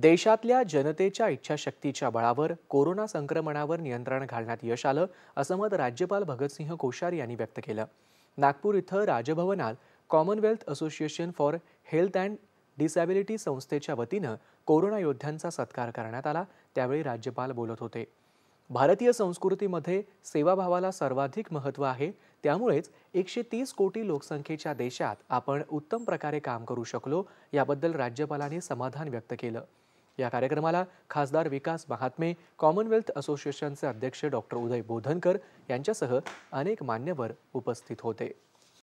देशातल्या जनतेच्या इच्छाशक्तीच्या बळावर कोरोना संक्रमणावर नियंत्रण घालण्यात यश आलं असं मत राज्यपाल भगतसिंह कोश्यारी यांनी व्यक्त केलं नागपूर इथं राजभवनात commonwealth association for health and disability संस्थेच्या वतीनं कोरोना योद्ध्यांचा सत्कार करण्यात आला त्यावेळी राज्यपाल बोलत होते भारतीय संस्कृतीमध्ये सेवाभावाला सर्वाधिक महत्त्व आहे त्यामुळेच एकशे तीस कोटी लोकसंख्येच्या देशात आपण उत्तम प्रकारे काम करू शकलो याबद्दल राज्यपालांनी समाधान व्यक्त केलं या कार्यक्रमाला खासदार विकास महात्मे कॉमनवेल्थ असोसिएशनचे अध्यक्ष डॉक्टर उदय बोधनकर यांच्यासह अनेक मान्यवर उपस्थित होते